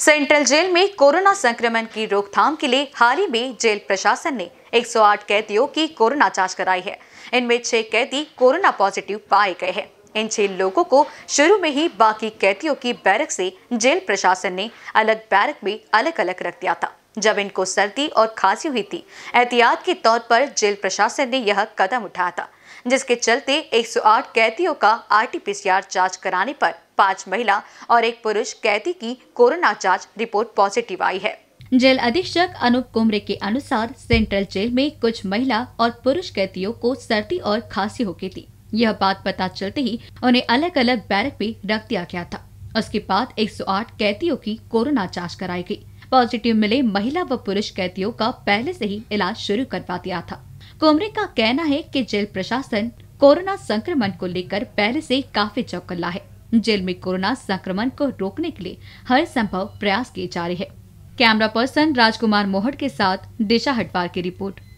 central jail में corona संक्रमण की रोकथाम के लिए हाल ही में जेल प्रशासन ने 108 कैदियों की कोरोना जांच कराई है इनमें छह कैदी कोरोना पॉजिटिव पाए गए हैं इन छह लोगों को शुरू में ही बाकी कैदियों की बैरक से जेल प्रशासन ने अलग बैरक में अलग अलग रख दिया था जब इनको सर्दी और खांसी हुई थी एहतियात के तौर पर जेल प्रशासन ने यह कदम उठाया था जिसके चलते 108 कैदियों का आरटीपीसीआर जांच कराने पर पांच महिला और एक पुरुष कैदी की कोरोना जांच रिपोर्ट पॉजिटिव आई है जेल अधीक्षक अनूप कुमरे के अनुसार सेंट्रल जेल में कुछ महिला और पुरुष कैदियों को सर्दी और खांसी हो गई थी यह बात पता चलते ही उन्हें अलग अलग बैरक में रख दिया गया था उसके बाद 108 कैदियों की कोरोना जांच कराई गई पॉजिटिव मिले महिला व पुरुष कैदियों का पहले से ही इलाज शुरू करवा दिया था कोमरे का कहना है कि जेल प्रशासन कोरोना संक्रमण को लेकर पहले से काफी चौकला है जेल में कोरोना संक्रमण को रोकने के लिए हर संभव प्रयास किए जा रहे हैं कैमरा पर्सन राजकुमार मोहट के साथ दिशा हटवार की रिपोर्ट